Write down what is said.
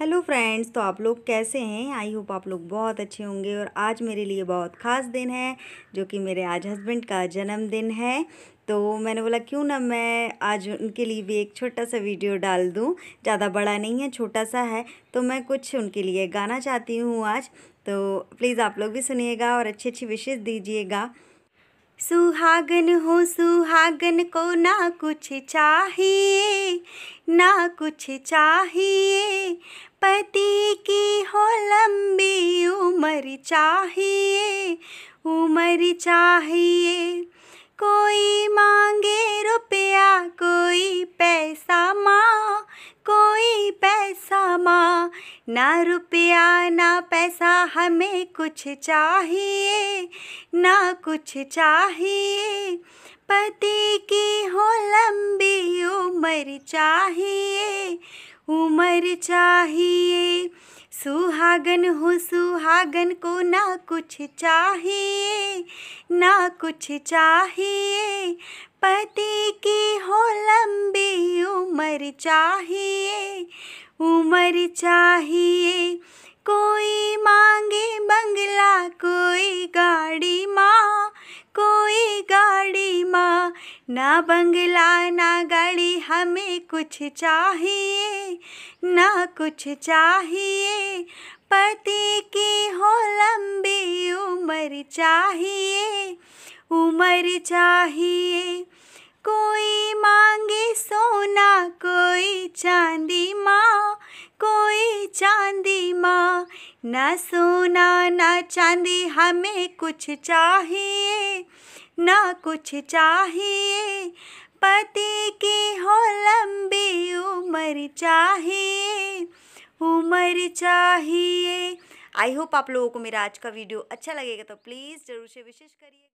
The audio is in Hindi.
हेलो फ्रेंड्स तो आप लोग कैसे हैं आई होप आप लोग बहुत अच्छे होंगे और आज मेरे लिए बहुत ख़ास दिन है जो कि मेरे आज हस्बैंड का जन्मदिन है तो मैंने बोला क्यों ना मैं आज उनके लिए भी एक छोटा सा वीडियो डाल दूं ज़्यादा बड़ा नहीं है छोटा सा है तो मैं कुछ उनके लिए गाना चाहती हूँ आज तो प्लीज़ आप लोग भी सुनिएगा और अच्छी अच्छी विशेष दीजिएगा सुहागन हो सुहागन को ना कुछ चाहिए ना कुछ चाहिए पति की हो लंबी उम्र चाहिए उम्र चाहिए कोई मांगे रुपया कोई पैसा माँ कोई पैसा माँ ना रुपया ना पैसा हमें कुछ चाहिए ना कुछ चाहिए पति की हो चाहिए उम्र चाहिए सुहागन हो सुहागन को ना कुछ चाहिए ना कुछ चाहिए पति की हो लंबी उम्र चाहिए उम्र चाहिए कोई माँ ना बंगला ना गाड़ी हमें कुछ चाहिए ना कुछ चाहिए पति की हो लंबी उम्र चाहिए उम्र चाहिए कोई मांगे सोना कोई चांदी माँ कोई चांदी माँ ना सोना ना चांदी हमें कुछ चाहिए ना कुछ चाहिए पति की हो लंबी उम्र चाहिए उम्र चाहिए आई होप आप लोगों को मेरा आज का वीडियो अच्छा लगेगा तो प्लीज़ ज़रूर से विशेष करिए